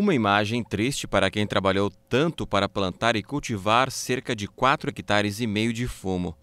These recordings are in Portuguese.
Uma imagem triste para quem trabalhou tanto para plantar e cultivar cerca de 4 hectares e meio de fumo.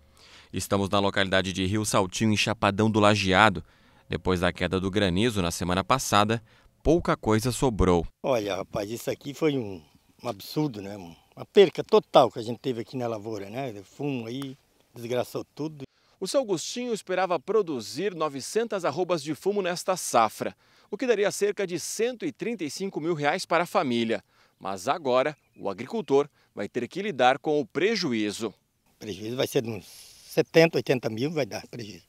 Estamos na localidade de Rio Saltinho, em Chapadão do Lajeado. Depois da queda do granizo na semana passada, pouca coisa sobrou. Olha, rapaz, isso aqui foi um, um absurdo, né? Uma perca total que a gente teve aqui na lavoura, né? Fumo aí, desgraçou tudo. O seu Agostinho esperava produzir 900 arrobas de fumo nesta safra o que daria cerca de 135 mil reais para a família. Mas agora o agricultor vai ter que lidar com o prejuízo. O prejuízo vai ser de uns 70, 80 mil, vai dar prejuízo.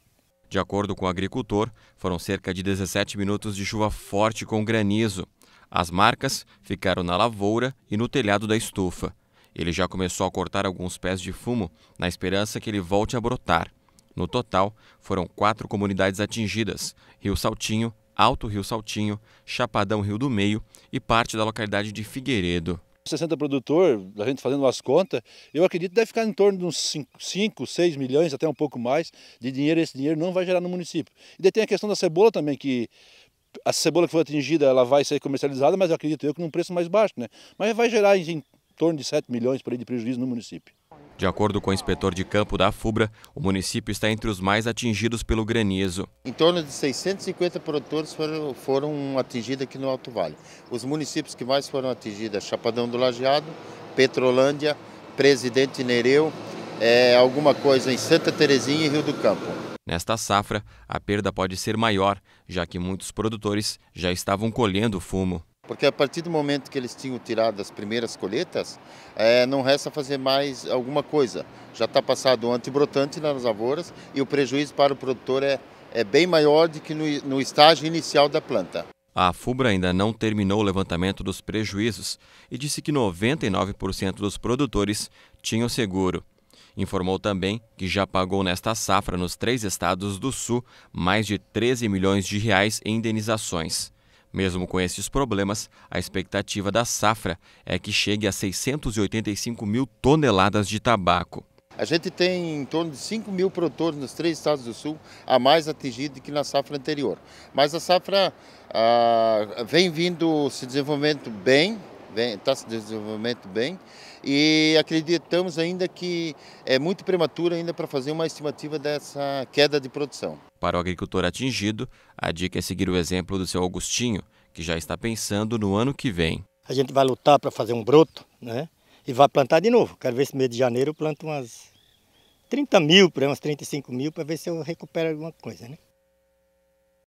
De acordo com o agricultor, foram cerca de 17 minutos de chuva forte com granizo. As marcas ficaram na lavoura e no telhado da estufa. Ele já começou a cortar alguns pés de fumo na esperança que ele volte a brotar. No total, foram quatro comunidades atingidas: Rio Saltinho, Alto Rio Saltinho, Chapadão Rio do Meio e parte da localidade de Figueiredo. 60 produtor, a gente fazendo as contas, eu acredito que deve ficar em torno de uns 5, 6 milhões, até um pouco mais de dinheiro. Esse dinheiro não vai gerar no município. E daí tem a questão da cebola também, que a cebola que foi atingida ela vai ser comercializada, mas eu acredito eu que num preço mais baixo, né? Mas vai gerar em, torno de 7 milhões por aí de prejuízo no município. De acordo com o inspetor de campo da FUBRA, o município está entre os mais atingidos pelo granizo. Em torno de 650 produtores foram, foram atingidos aqui no Alto Vale. Os municípios que mais foram atingidos são é Chapadão do Lajeado, Petrolândia, Presidente Nereu, é, alguma coisa em Santa Terezinha e Rio do Campo. Nesta safra, a perda pode ser maior, já que muitos produtores já estavam colhendo fumo. Porque a partir do momento que eles tinham tirado as primeiras colheitas, é, não resta fazer mais alguma coisa. Já está passado o antibrotante nas lavouras e o prejuízo para o produtor é, é bem maior do que no, no estágio inicial da planta. A FUBRA ainda não terminou o levantamento dos prejuízos e disse que 99% dos produtores tinham seguro. Informou também que já pagou nesta safra nos três estados do Sul mais de 13 milhões de reais em indenizações. Mesmo com esses problemas, a expectativa da safra é que chegue a 685 mil toneladas de tabaco. A gente tem em torno de 5 mil produtores nos três estados do sul, a mais atingido que na safra anterior. Mas a safra ah, vem vindo se desenvolvendo bem, está se desenvolvendo bem e acreditamos ainda que é muito prematuro ainda para fazer uma estimativa dessa queda de produção. Para o agricultor atingido, a dica é seguir o exemplo do seu Augustinho, que já está pensando no ano que vem. A gente vai lutar para fazer um broto né? e vai plantar de novo. Quero ver se no mês de janeiro eu planto umas 30 mil, umas 35 mil, para ver se eu recupero alguma coisa. Né?